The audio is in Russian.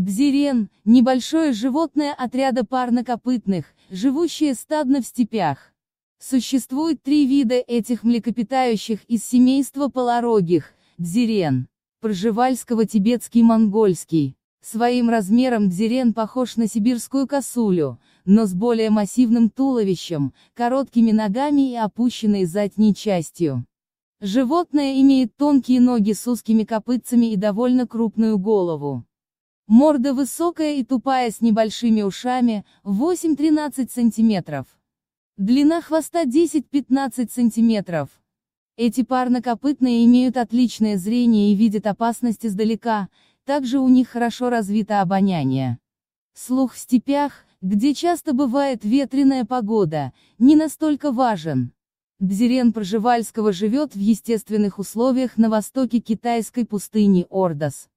Бзирен – небольшое животное отряда парнокопытных, живущее стадно в степях. Существует три вида этих млекопитающих из семейства полорогих – бзирен. Пржевальского тибетский монгольский. Своим размером дзирен похож на сибирскую косулю, но с более массивным туловищем, короткими ногами и опущенной задней частью. Животное имеет тонкие ноги с узкими копытцами и довольно крупную голову. Морда высокая и тупая с небольшими ушами, 8-13 см. Длина хвоста 10-15 см. Эти парнокопытные имеют отличное зрение и видят опасность издалека, также у них хорошо развито обоняние. Слух в степях, где часто бывает ветреная погода, не настолько важен. Дзирен Проживальского живет в естественных условиях на востоке китайской пустыни Ордос.